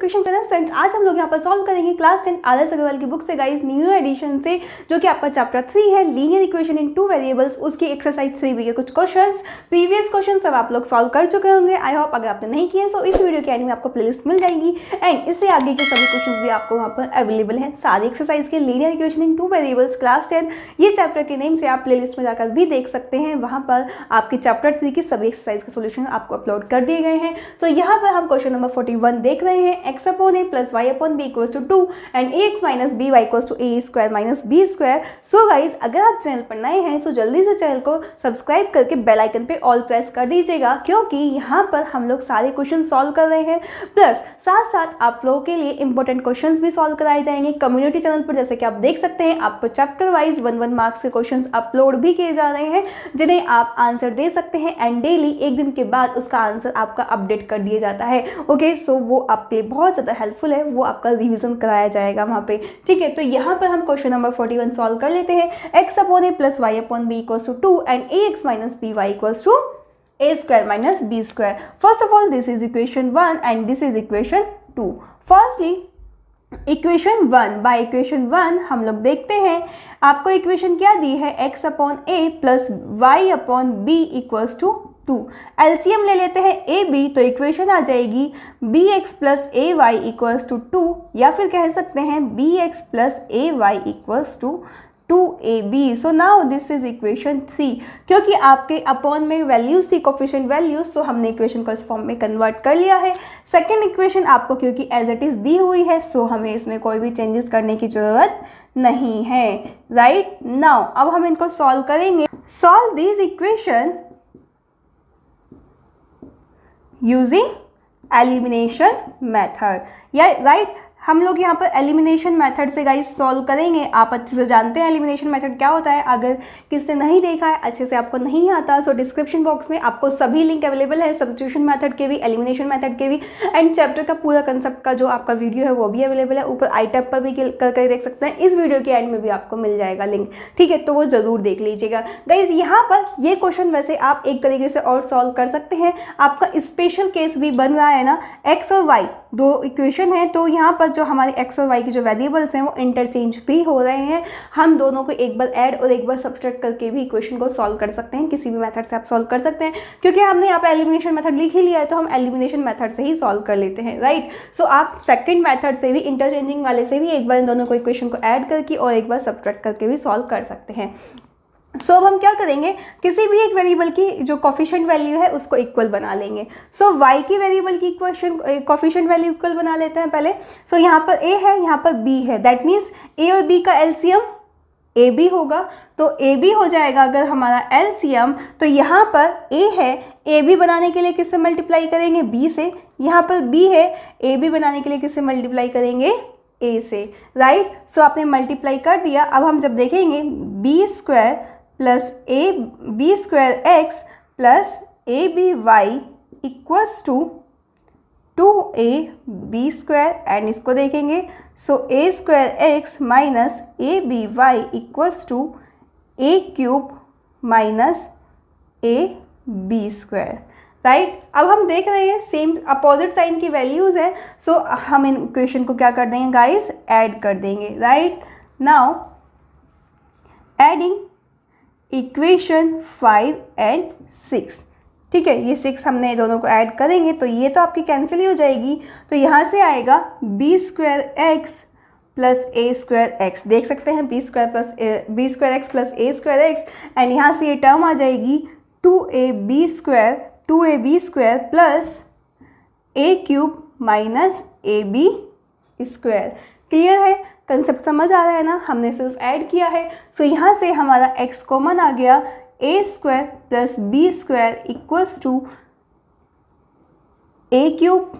Question channel friends आज हम लोग यहाँ पर सॉल्व करेंगे class ten R S Agarwal की बुक से गाइस न्यू एडिशन से जो कि आपका चैप्टर थ्री है linear equation in two variables उसकी एक्सरसाइज थ्री भी है कुछ क्वेश्चन प्रीवियस क्वेश्चन सब आप लोग सॉल्व कर चुके होंगे आई होप अगर आपने नहीं किया सो इस वीडियो के एंड में आपको प्ले मिल जाएगी एंड इससे आगे के सभी क्वेश्चन भी आपको वहाँ पर अवेलेबल है सारी एक्सरसाइज के linear equation in two variables class ten ये चैप्टर के नेम से आप प्ले में जाकर भी देख सकते हैं वहाँ पर आपके चैप्टर थ्री की सभी एक्सरसाइज के सोल्यूशन आपको अपलोड कर दिए गए हैं सो यहाँ पर हम क्वेश्चन नंबर फोर्टी देख रहे हैं x upon a plus y upon b equals to two and a x minus b y equals to a square minus b square so वाइज अगर आप चैनल पर नए हैं तो जल्दी से चैनल को सब्सक्राइब करके बेल आइकन पे ऑल प्रेस कर दीजिएगा क्योंकि यहाँ पर हम लोग सारे क्वेश्चन सॉल्व कर रहे हैं प्लस साथ साथ आप लोगों के लिए इंपॉर्टेंट क्वेश्चन भी सॉल्व कराए जाएंगे कम्युनिटी चैनल पर जैसे कि आप देख सकते हैं आपको chapter wise one one marks के क्वेश्चन अपलोड भी किए जा रहे हैं जिन्हें आप आंसर दे सकते हैं एंड डेली एक दिन के बाद उसका आंसर आपका अपडेट कर दिया जाता है ओके okay, सो so वो आपके लिए बहुत ज़्यादा हेल्पफुल है वो आपका रिविज़न कराया जाएगा वहाँ पे ठीक है तो यहाँ पर हम question number forty one solve कर लेते हैं x upon a plus y upon b equals to two and a x minus b y equals to a square minus b square first of all this is equation one and this is equation two firstly equation one by equation one हम लोग देखते हैं आपको equation क्या दी है x upon a plus y upon b equals to two LCM ले लेते हैं ए बी तो इक्वेशन आ जाएगी b x plus a y equals to two या फिर कह सकते हैं b x plus a y equals to two a b so now this is equation three क्योंकि आपके अपॉन में वैल्यूज थी कोफिशियंट वैल्यूज सो हमने इक्वेशन को इस फॉर्म में कन्वर्ट कर लिया है सेकेंड इक्वेशन आपको क्योंकि एज इट इज़ दी हुई है सो so हमें इसमें कोई भी चेंजेस करने की ज़रूरत नहीं है राइट right? नाउ अब हम इनको सॉल्व करेंगे solve this equation using elimination method yeah right हम लोग यहाँ पर एलिमिनेशन मेथड से गाइस सॉल्व करेंगे आप अच्छे से जानते हैं एलिमिनेशन मेथड क्या होता है अगर किसने नहीं देखा है अच्छे से आपको नहीं आता सो डिस्क्रिप्शन बॉक्स में आपको सभी लिंक अवेलेबल है सब्सिट्यूशन मैथड के भी एलिमिनेशन मैथड के भी एंड चैप्टर का पूरा कंसेप्ट का जो आपका वीडियो है वो भी अवेलेबल है ऊपर आई टैप पर भी करके देख सकते हैं इस वीडियो के एंड में भी आपको मिल जाएगा लिंक ठीक है तो वो ज़रूर देख लीजिएगा गाइज यहाँ पर ये क्वेश्चन वैसे आप एक तरीके से और सॉल्व कर सकते हैं आपका स्पेशल केस भी बन रहा है ना एक्स और वाई दो इक्वेशन है तो यहाँ पर जो हमारे एक्स और वाई के जो वेरिएबल्स हैं वो इंटरचेंज भी हो रहे हैं हम दोनों को एक बार ऐड और एक बार सब्सट्रैक्ट करके भी इक्वेशन को सॉल्व कर सकते हैं किसी भी मेथड से आप सॉल्व कर सकते हैं क्योंकि हमने यहाँ पर एलिमिनेशन मेथड लिख ही लिया है तो हम एलिमिनेशन मेथड से ही सॉल्व कर लेते हैं राइट सो so, आप सेकेंड मैथड से भी इंटरचेंजिंग वाले से भी एक बार इन दोनों को इक्वेशन को ऐड करके और एक बार सब्सट्रैक्ट करके भी सॉल्व कर सकते हैं सो so, अब हम क्या करेंगे किसी भी एक वेरिएबल की जो कॉफिशेंट वैल्यू है उसको इक्वल बना लेंगे सो so, वाई की वेरिएबल की इक्वेशन कॉफिशेंट वैल्यू इक्वल बना लेते हैं पहले सो so, यहाँ पर ए है यहाँ पर बी है दैट मीन्स ए और बी का एलसीएम ए बी होगा तो ए बी हो जाएगा अगर हमारा एल सी एम तो यहाँ पर ए है ए बी बनाने के लिए किससे मल्टीप्लाई करेंगे बी से यहाँ पर बी है ए बी बनाने के लिए किससे मल्टीप्लाई करेंगे ए से राइट right? सो so, आपने मल्टीप्लाई कर दिया अब हम जब देखेंगे b square plus a b square x plus a b y equals to two a b square and इसको देखेंगे so a square x minus a b y equals to a cube minus a b square right अब हम देख रहे हैं same opposite sign की values है so so, हम इन इक्वेशन को क्या कर देंगे गाइस ऐड कर देंगे right now adding equation five and six ठीक है ये सिक्स हमने दोनों को ऐड करेंगे तो ये तो आपकी कैंसिल ही हो जाएगी तो यहाँ से आएगा b square x plus a square x देख सकते हैं b square plus b square x plus a square x and यहाँ से ये टर्म आ जाएगी two a b square two a b square plus a cube minus a b square clear है concept समझ आ रहा है ना हमने सिर्फ ऐड किया है सो so, यहाँ से हमारा एक्स कॉमन आ गया a square plus b square equals to a cube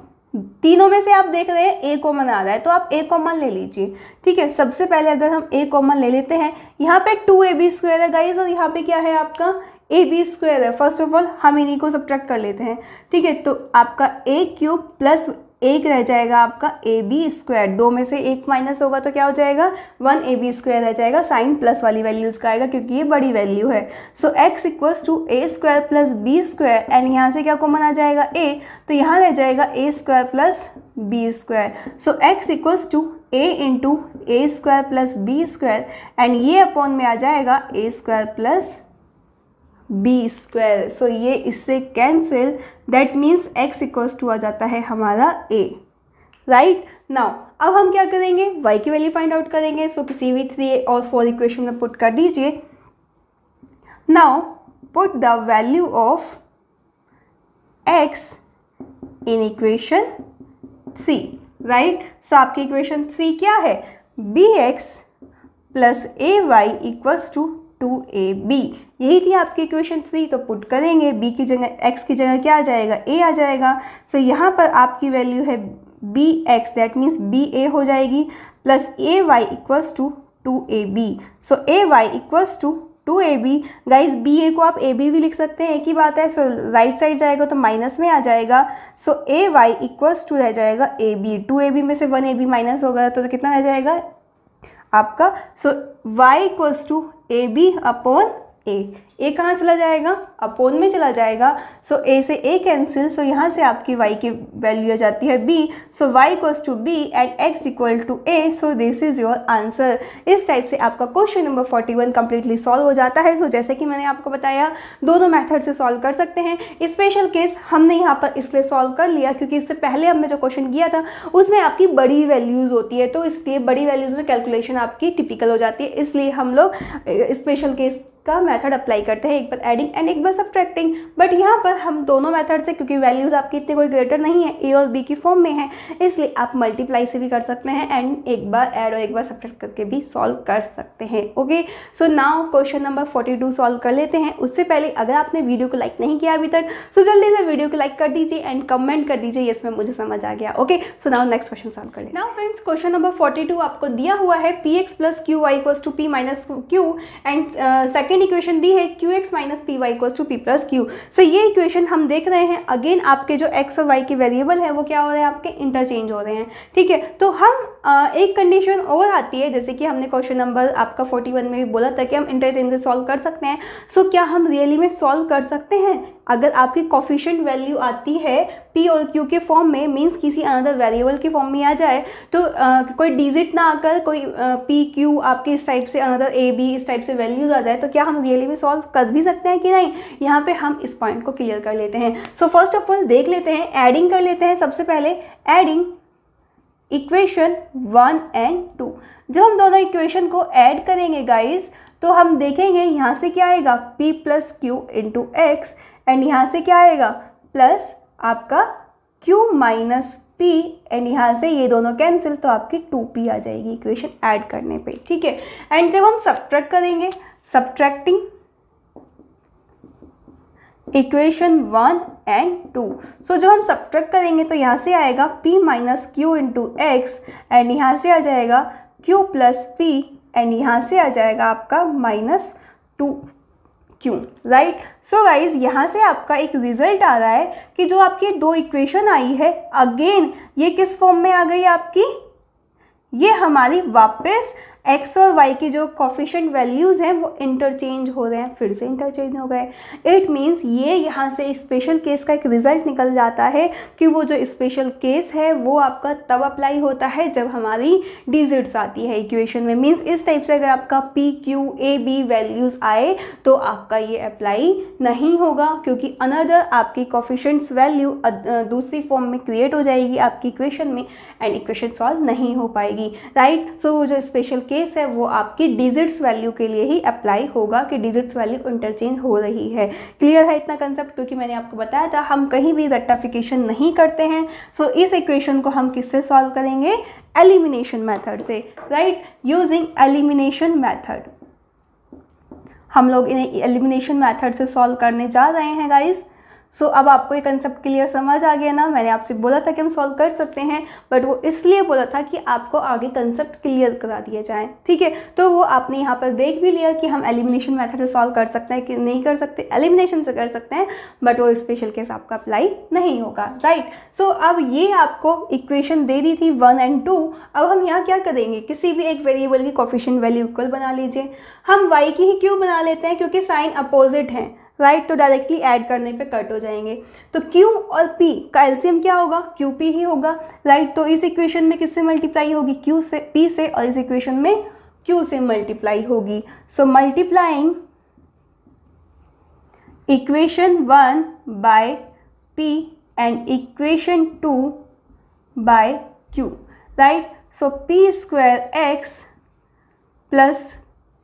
तीनों में से आप देख रहे हैं ए कॉमन आ रहा है तो आप ए कॉमन ले लीजिए ठीक है सबसे पहले अगर हम ए कॉमन ले लेते हैं यहाँ पे टू ए बी स्क्वायर है गाइज और यहाँ पे क्या है आपका ए बी स्क्वायर है फर्स्ट ऑफ ऑल हम इन्हीं को सब्ट्रैक्ट कर लेते हैं ठीक है तो आपका ए क्यूब प्लस एक रह जाएगा आपका ए बी स्क्वायर दो में से एक माइनस होगा तो क्या हो जाएगा वन ए बी स्क्वायर रह जाएगा साइन प्लस वाली वैल्यूज़ का आएगा क्योंकि ये बड़ी वैल्यू है so x equals to a square plus b square and यहाँ से क्या कॉमन आ जाएगा ए तो यहाँ रह जाएगा a square plus b square so x equals to a into a square plus b square and ये अपॉन में आ जाएगा a square plus b square so ये इससे cancel that means x equals to आ जाता है हमारा ए राइट नाउ अब हम क्या करेंगे वाई की वैल्यू फाइंड आउट करेंगे सो किसी भी थ्री और फोर इक्वेशन में पुट कर दीजिए now put the value of x in equation c right so आपकी इक्वेशन थ्री क्या है b x plus a y equals to two a b यही थी आपकी इक्वेशन थ्री तो पुट करेंगे बी की जगह एक्स की जगह क्या आ जाएगा ए आ जाएगा सो so, यहाँ पर आपकी वैल्यू है b x that means b a हो जाएगी plus a y equals to two a b so a y equals to two a b guys b a को आप ए बी भी लिख सकते हैं एक ही बात है सो राइट साइड जाएगा तो माइनस में आ जाएगा so a y equals to रह जाएगा a b two a b में से वन ए बी माइनस होगा तो कितना रह जाएगा आपका so y equals to a b upon a a कहाँ चला जाएगा अपोन में चला जाएगा सो so, ए से ए कैंसिल सो यहाँ से आपकी वाई की वैल्यू आ जाती है b so y equals to b and x equal to a so this is your answer इस टाइप से आपका question number forty one completely solve हो जाता है सो so, जैसे कि मैंने आपको बताया दोनों मैथड से सॉल्व कर सकते हैं स्पेशल केस हमने यहाँ पर इसलिए सॉल्व कर लिया क्योंकि इससे पहले हमने जो क्वेश्चन किया था उसमें आपकी बड़ी वैल्यूज़ होती है तो इसलिए बड़ी वैल्यूज़ में कैलकुलेशन आपकी टिपिकल हो जाती है इसलिए हम लोग स्पेशल केस का मेथड अप्लाई करते हैं एक बार एडिंग एंड एक बार सब्ट्रैक्टिंग बट यहाँ पर हम दोनों मेथड से क्योंकि वैल्यूज़ आपकी इतनी कोई ग्रेटर नहीं है ए और बी की फॉर्म में है इसलिए आप मल्टीप्लाई से भी कर सकते हैं एंड एक बार एड और एक बार सब्ट्रैक्ट करके भी सॉल्व कर सकते हैं okay so now question number forty two solve कर लेते हैं उससे पहले अगर आपने वीडियो को लाइक नहीं किया अभी तक तो जल्दी से वीडियो को लाइक कर दीजिए एंड कमेंट कर दीजिए इसमें मुझे समझ आ गया okay so now next question solve कर लेना फ्रेंड्स क्वेश्चन नंबर फोर्टी आपको दिया हुआ है p x plus q y equals to p minus q and second second equation दी है q x minus p y equals to p plus q so ये equation हम देख रहे हैं अगेन आपके जो एक्स और वाई के वेरिएबल है वो क्या हो रहे हैं आपके इंटरचेंज हो रहे हैं ठीक है तो हम आ, एक कंडीशन और आती है जैसे कि हमने क्वेश्चन नंबर आपका फोर्टी वन में भी बोला था कि हम इंटरचेंज सॉल्व कर सकते हैं सो so, क्या हम रियली में सॉल्व कर सकते हैं अगर आपकी कॉफिशेंट वैल्यू आती है पी और क्यू के फॉर्म में मीन्स किसी अनदर वेरिएबल के फॉर्म में आ जाए तो आ, कोई डिजिट ना आकर कोई पी क्यू आपके इस टाइप से अनदर ए बी इस टाइप से वैल्यूज़ आ जाए तो क्या हम रियली में सॉल्व कर भी सकते हैं कि नहीं यहाँ पे हम इस पॉइंट को क्लियर कर लेते हैं सो फर्स्ट ऑफ ऑल देख लेते हैं एडिंग कर लेते हैं सबसे पहले adding equation one and two जब हम दोनों इक्वेशन को ऐड करेंगे गाइज तो हम देखेंगे यहाँ से क्या आएगा p plus q into x and यहाँ से क्या आएगा प्लस आपका Q माइनस पी एंड यहाँ से ये दोनों कैंसिल तो आपकी टू पी आ जाएगी इक्वेशन ऐड करने पे ठीक है एंड जब हम सब्ट्रैक्ट करेंगे subtracting equation one and two so जब हम सब्ट्रैक्ट करेंगे तो यहाँ से आएगा p minus q into x and यहाँ से आ जाएगा q प्लस पी एंड यहाँ से आ जाएगा आपका माइनस टू क्यों राइट सो गाइज यहाँ से आपका एक रिजल्ट आ रहा है कि जो आपकी दो इक्वेशन आई है अगेन ये किस फॉर्म में आ गई आपकी ये हमारी वापस एक्स और वाई की जो कॉफिशेंट वैल्यूज़ हैं वो इंटरचेंज हो रहे हैं फिर से इंटरचेंज हो गए इट मीन्स ये यहाँ से स्पेशल केस का एक रिज़ल्ट निकल जाता है कि वो जो स्पेशल केस है वो आपका तब अप्लाई होता है जब हमारी डिजिट्स आती है इक्वेशन में मीन्स इस टाइप से अगर आपका p q a b values आए तो आपका ये अप्लाई नहीं होगा क्योंकि अनदर आपकी कॉफिशेंट्स वैल्यू दूसरी फॉर्म में क्रिएट हो जाएगी आपकी इक्वेशन में एंड इक्वेशन सॉल्व नहीं हो पाएगी राइट सो so, वो जो स्पेशल केस केस है वो आपकी डिजिट्स वैल्यू के लिए ही अप्लाई होगा कि डिजिट्स वैल्यू इंटरचेंज हो रही है क्लियर है इतना कंसेप्ट क्योंकि मैंने आपको बताया था हम कहीं भी रेक्टाफिकेशन नहीं करते हैं सो so, इस इक्वेशन को हम किससे सॉल्व करेंगे एलिमिनेशन मैथड से राइट यूजिंग एलिमिनेशन मैथड हम लोग इन्हें एलिमिनेशन मैथड से सॉल्व करने जा रहे हैं गाइज़ सो so, अब आपको ये कंसेप्ट क्लियर समझ आ गया ना मैंने आपसे बोला था कि हम सॉल्व कर सकते हैं बट वो इसलिए बोला था कि आपको आगे कंसेप्ट क्लियर करा दिए जाए ठीक है तो वो आपने यहाँ पर देख भी लिया कि हम एलिमिनेशन मेथड से सॉल्व कर सकते हैं कि नहीं कर सकते एलिमिनेशन से कर सकते हैं बट वो स्पेशल केस आपका अप्लाई नहीं होगा राइट सो so, अब ये आपको इक्वेशन दे दी थी वन एंड टू अब हम यहाँ क्या करेंगे किसी भी एक वेरिएबल की कॉफिशन वैल्यू इक्वल बना लीजिए हम वाई की ही क्यों बना लेते हैं क्योंकि साइन अपोजिट हैं राइट तो डायरेक्टली ऐड करने पे कट हो जाएंगे तो Q और P का एल्सियम क्या होगा क्यू पी ही होगा राइट तो इस इक्वेशन में किससे मल्टीप्लाई होगी Q से P से और इस इक्वेशन में Q से मल्टीप्लाई होगी so multiplying equation one by p and equation two by q right so p square x plus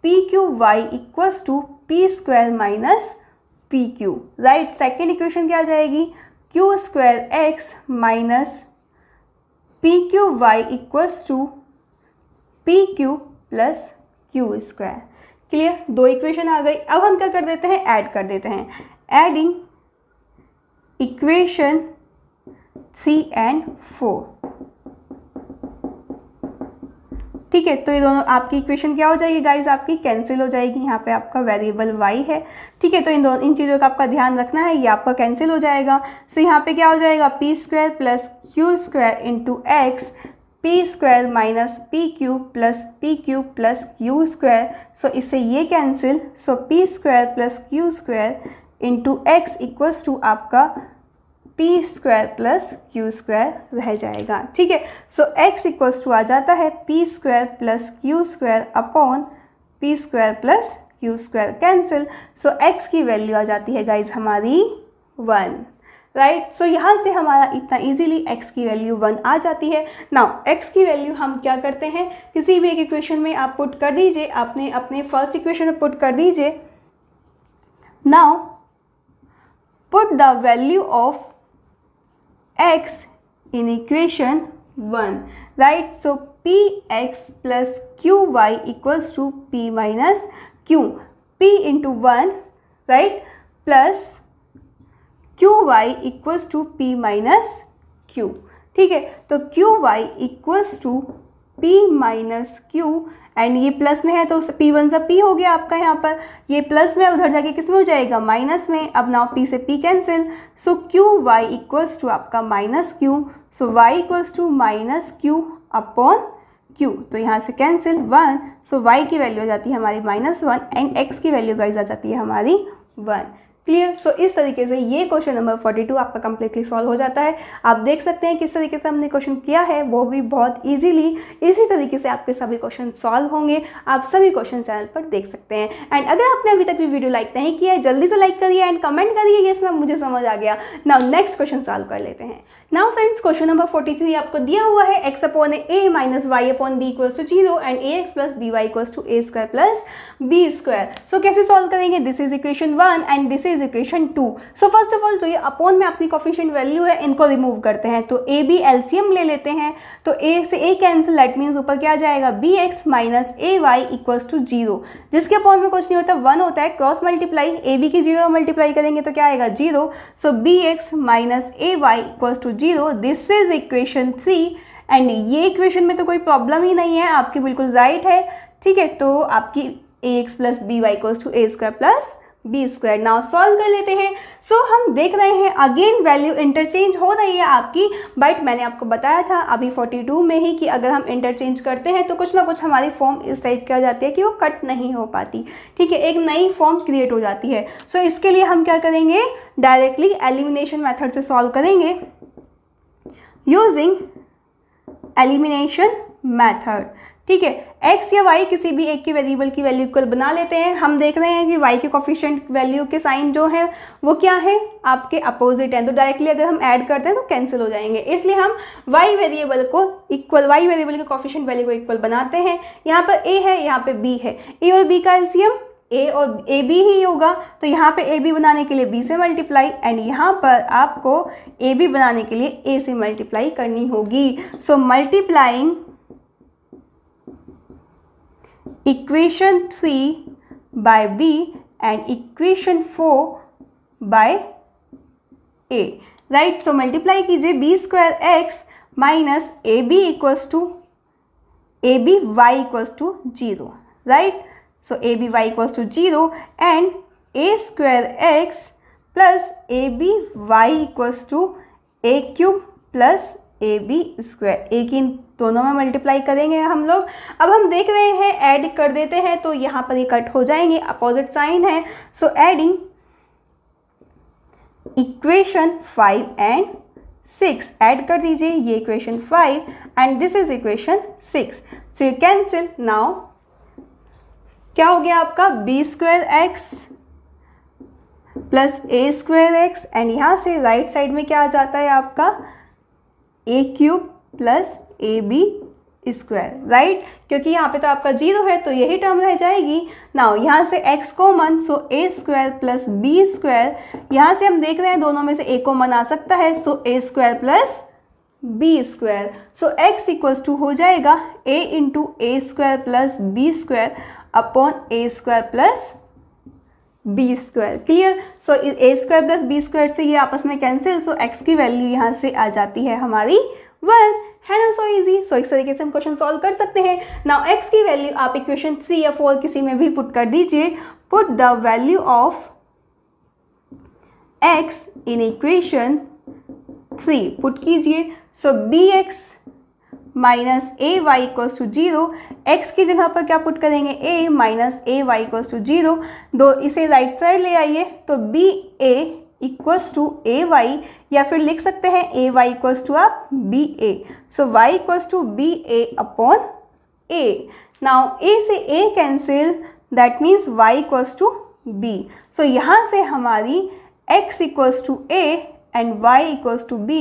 p q y इक्व to p square minus p q right second equation क्या आ जाएगी q square x minus p q y equals to p q plus q square clear दो equation आ गई अब हम क्या कर देते हैं ऐड कर देते हैं adding equation three and four ठीक है तो ये दोनों आपकी इक्वेशन क्या हो जाएगी गाइज आपकी कैंसिल हो जाएगी यहाँ पे आपका वेरिएबल वाई है ठीक है तो इन दोनों इन चीज़ों का आपका ध्यान रखना है ये आपका कैंसिल हो जाएगा सो यहाँ पे क्या हो जाएगा p square plus q square into x p square minus p q plus p q plus q square so इससे ये cancel so p square plus q square into x equals to आपका p square plus q square रह जाएगा ठीक है so x equals to आ जाता है p square plus q square upon p square plus q square cancel so x की value आ जाती है गाइज हमारी वन राइट सो यहाँ से हमारा इतना इजीली एक्स की वैल्यू वन आ जाती है नाउ एक्स की वैल्यू हम क्या करते हैं किसी भी एक इक्वेशन में आप पुट कर दीजिए आपने अपने फर्स्ट इक्वेशन में पुट कर दीजिए now put the value of x in equation 1 right so px plus qy equals to p minus q p into 1 right plus qy equals to p minus q ठीक है तो qy equals to p minus q and ये plus में है तो P one सा P हो गया आपका यहाँ पर ये प्लस में उधर जाके किस में हो जाएगा माइनस में अब नाउ पी से p cancel so q y equals to आपका minus q so y equals to minus q upon q तो यहाँ से कैंसिल वन सो वाई की वैल्यू आ जाती है हमारी माइनस वन एंड एक्स की वैल्यू गाइज आ जाती है हमारी वन क्लियर सो so, इस तरीके से ये क्वेश्चन नंबर 42 आपका कंप्लीटली सॉल्व हो जाता है आप देख सकते हैं किस तरीके से हमने क्वेश्चन किया है वो भी बहुत इजीली इसी तरीके से आपके सभी क्वेश्चन सॉल्व होंगे आप सभी क्वेश्चन चैनल पर देख सकते हैं एंड अगर आपने अभी तक भी वीडियो लाइक नहीं किया है जल्दी से लाइक करिए एंड कमेंट करिए ये सब मुझे समझ आ गया नाउ नेक्स्ट क्वेश्चन सॉल्व कर लेते हैं now friends question number forty आपको दिया हुआ है x upon a minus y upon b equals to zero and a x plus b y equals to a square plus b square so कैसे solve करेंगे this is equation one and this is is equation two so first of all जो ये upon में आपकी coefficient value है इनको remove करते हैं तो ए बी एलसीएम ले लेते हैं तो ए से ए कैंसिल दैट मीन्स ऊपर क्या जाएगा b x minus a y equals to zero जिसके अपोन में कुछ नहीं होता वन होता है क्रॉस मल्टीप्लाई ए बी की जीरो मल्टीप्लाई करेंगे तो क्या आएगा zero so b x minus a y equals to zero this is equation three and ये इक्वेशन में तो कोई प्रॉब्लम ही नहीं है आपकी बिल्कुल राइट है ठीक है तो आपकी a x plus b y equals to a square plus b square now solve कर लेते हैं सो so, हम देख रहे हैं अगेन वैल्यू इंटरचेंज हो रही है आपकी बट मैंने आपको बताया था अभी 42 में ही कि अगर हम इंटरचेंज करते हैं तो कुछ ना कुछ हमारी फॉर्म इस टाइप की आ जाती है कि वो कट नहीं हो पाती ठीक है एक नई फॉर्म क्रिएट हो जाती है सो so, इसके लिए हम क्या करेंगे डायरेक्टली एलिमिनेशन मैथड से सॉल्व करेंगे यूजिंग एलिमिनेशन मैथड ठीक है एक्स या वाई किसी भी एक की वेरिएबल की वैल्यू इक्वल बना लेते हैं हम देख रहे हैं कि वाई के कॉफिशेंट वैल्यू के साइन जो है वो क्या है आपके अपोजिट हैं तो डायरेक्टली अगर हम ऐड करते हैं तो कैंसिल हो जाएंगे इसलिए हम वाई वेरिएबल को इक्वल वाई वेरिएबल के कॉफिशेंट वैल्यू को इक्वल बनाते हैं यहाँ पर ए है यहाँ पर बी है ए और बी का एल्सियम ए और ए बी ही होगा तो यहाँ पे ए बी बनाने के लिए बी से मल्टीप्लाई एंड यहाँ पर आपको ए बी बनाने के लिए ए से मल्टीप्लाई करनी होगी so multiplying equation 3 by B and equation 4 by A. Right, so multiply कीजिए b square x minus a b equals to a b y equals to zero right so a b y equals to zero and a square x plus a b y equals to a cube plus a b square एक की दोनों में multiply करेंगे हम लोग अब हम देख रहे हैं ऐड कर देते हैं तो यहाँ पर ये कट हो जाएंगे अपोजिट साइन है so adding equation five and six add कर दीजिए ये equation five and this is equation six so you cancel now क्या हो गया आपका b square x plus a square x and यहाँ से राइट right साइड में क्या आ जाता है आपका a cube plus a b square right क्योंकि यहाँ पे तो आपका जीरो है तो यही टर्म रह जाएगी नाउ यहाँ से x common so a square plus b square यहाँ से हम देख रहे हैं दोनों में से ए कॉमन आ सकता है so a square plus b square so x equals to हो जाएगा a into a square plus b square upon a square plus b square clear so a square plus b square से ये आपस में cancel so x की value यहाँ से आ जाती है हमारी वन है ना सो इजी सो इस तरीके से हम क्वेश्चन सॉल्व कर सकते हैं नाउ एक्स की वैल्यू आप इक्वेशन थ्री या फोर किसी में भी पुट कर दीजिए put the value of x in equation three put कीजिए so b x minus a y इक्व to zero x की जगह पर क्या पुट करेंगे a minus a y इक्व to zero दो इसे राइट साइड ले आइए तो बी ए इक्व टू ए वाई या फिर लिख सकते हैं ए वाई इक्व टू आप b a so y इक्व to b a upon a now a से a cancel that means y इक्व to b so यहाँ से हमारी x equal to a and y इक्व to b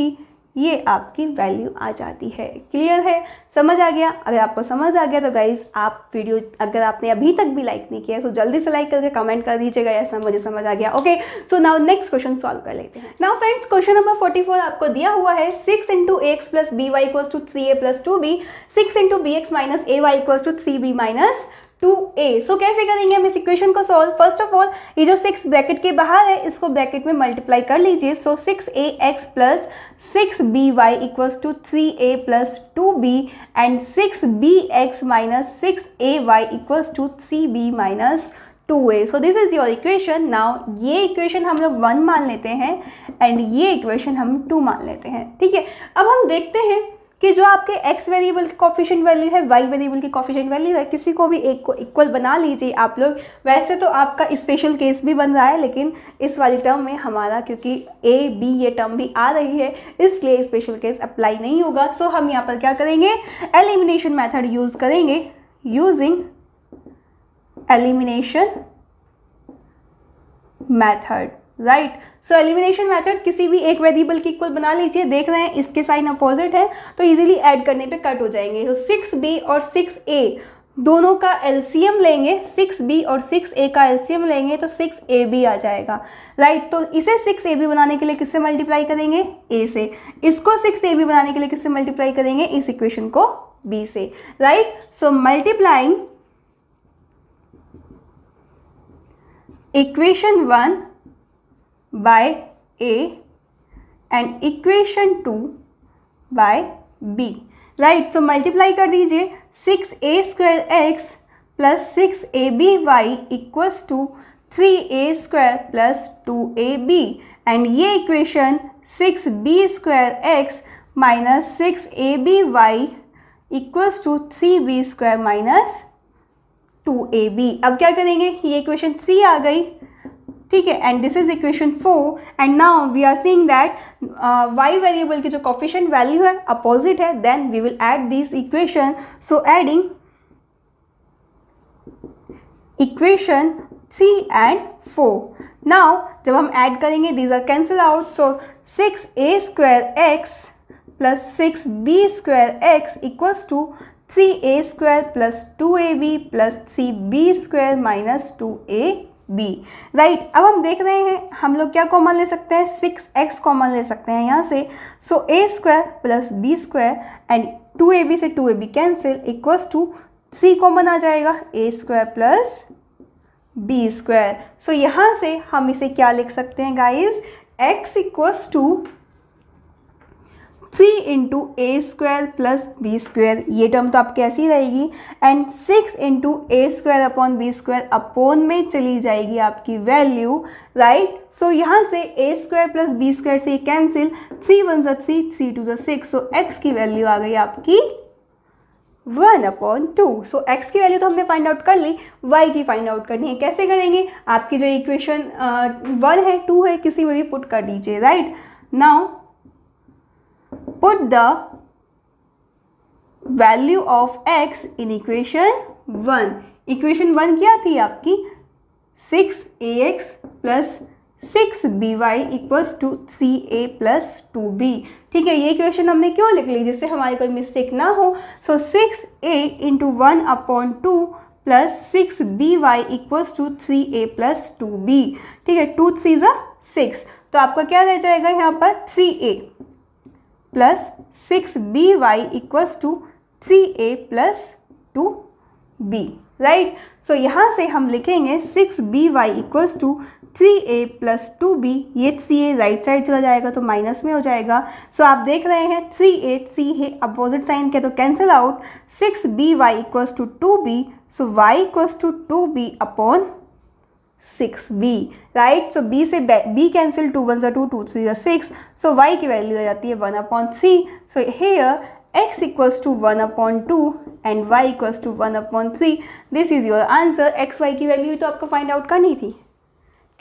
ये आपकी वैल्यू आ जाती है क्लियर है समझ आ गया अगर आपको समझ आ गया तो गाइज़ आप वीडियो अगर आपने अभी तक भी लाइक नहीं किया तो जल्दी से लाइक करके कमेंट कर दीजिएगा ऐसा मुझे समझ आ गया okay so now next question solve कर लेते हैं now friends question number forty four आपको दिया हुआ है six into x plus b y equals to three a plus two b six into b x minus a y equals to three b minus two a so कैसे करेंगे हम इस equation को solve first of all ये जो six bracket के बाहर है इसको ब्रैकेट में मल्टीप्लाई कर लीजिए so six a x plus six b y equals to three a plus two b and six b x minus six a y equals to three b minus two a so this is your equation now ये equation हम लोग one मान लेते हैं and ये equation हम to मान लेते हैं ठीक है अब हम देखते हैं कि जो आपके एक्स वेरिएबल की कॉफिशेंट वैल्यू है वाई वेरिएबल की कॉफिशेंट वैल्यू है किसी को भी एक को इक्वल बना लीजिए आप लोग वैसे तो आपका स्पेशल केस भी बन रहा है लेकिन इस वाली टर्म में हमारा क्योंकि ए बी ये टर्म भी आ रही है इसलिए स्पेशल केस अप्लाई नहीं होगा सो हम यहाँ पर क्या करेंगे एलिमिनेशन मैथड यूज़ करेंगे using elimination method right so elimination method किसी भी एक वेरिएबल की इक्वल बना लीजिए देख रहे हैं इसके साइन अपोजिट है तो इजीली ऐड करने पे कट हो जाएंगे तो सिक्स बी और सिक्स ए दोनों का एलसीएम लेंगे सिक्स बी और सिक्स ए का एलसीएम लेंगे तो सिक्स ए बी आ जाएगा राइट right, तो इसे सिक्स ए बी बनाने के लिए किससे मल्टीप्लाई करेंगे ए से इसको सिक्स ए बी बनाने के लिए किससे मल्टीप्लाई करेंगे इस इक्वेशन को बी से right so multiplying equation one by A and equation two by B. Right so multiply कर दीजिए six a square x plus six a b y equals to three a square plus two a b and ये equation six b square x minus six a b y equals to three b square minus two a b अब क्या करेंगे ये equation three आ गई ठीक है and this is equation four and now we are seeing that y variable की जो coefficient value है अपोजिट है then we will add this equation so adding equation three and four now जब हम add करेंगे these are cancel out so six a square x plus six b square x equals to three a square plus two a b plus three b square minus two a b right अब हम देख रहे हैं हम लोग क्या common ले सकते हैं सिक्स एक्स कॉमन ले सकते हैं यहाँ से so a square plus b square and two a b से two a b cancel equals to c common आ जाएगा a square plus b square so यहाँ से हम इसे क्या लिख सकते हैं guys x equals to three into a square plus b square ये टर्म तो आपकी ऐसी रहेगी and six into a square upon b square upon में चली जाएगी आपकी वैल्यू राइट सो यहाँ से a square plus b square से कैंसिल थ्री वन जो थ्री थ्री टू जो सिक्स सो एक्स की वैल्यू आ गई आपकी one upon two so x की वैल्यू तो हमने फाइंड आउट कर ली वाई की फाइंड आउट करनी है कैसे करेंगे आपकी जो इक्वेशन वन है टू है किसी में भी पुट कर दीजिए right now put the value of x in equation one equation one क्या थी आपकी six a x plus six b y equals to c a plus two b ठीक है ये इक्वेशन हमने क्यों लिख ली जिससे हमारी कोई मिस्टेक ना हो so six a into one upon two plus six b y equals to three a plus two b ठीक है टू थ्री ज़ा सिक्स तो आपका क्या रह जाएगा यहाँ पर three a plus six b y equals to three a plus two b right so यहाँ से हम लिखेंगे six b y equals to three a plus two b ये थ्री ए राइट साइड चला जाएगा तो माइनस में हो जाएगा सो so, आप देख रहे हैं थ्री ए थ्री है अपोजिट साइन के तो cancel out six b y equals to two b so y equals to two b upon six b right so b से बी कैंसिल टू वन ज़ा two two three ज़ा six so y की value आ जाती है one upon three so here x equals to one upon two and y equals to one upon three this is your answer x y की value तो आपको find out करनी थी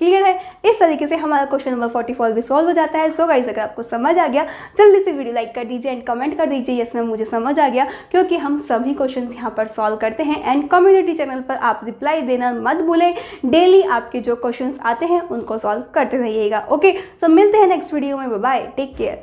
clear है इस तरीके से हमारा क्वेश्चन नंबर फोर्टी फोर भी सॉल्व हो जाता है सो so गाइज अगर आपको समझ आ गया जल्दी से वीडियो लाइक कर दीजिए एंड कमेंट कर दीजिए यस मैम मुझे समझ आ गया क्योंकि हम सभी क्वेश्चन यहाँ पर सॉल्व करते हैं एंड कम्युनिटी चैनल पर आप रिप्लाई देना मत भूलें डेली आपके जो क्वेश्चन आते हैं उनको सॉल्व करते रहिएगा ओके सो मिलते हैं नेक्स्ट वीडियो में बाय टेक केयर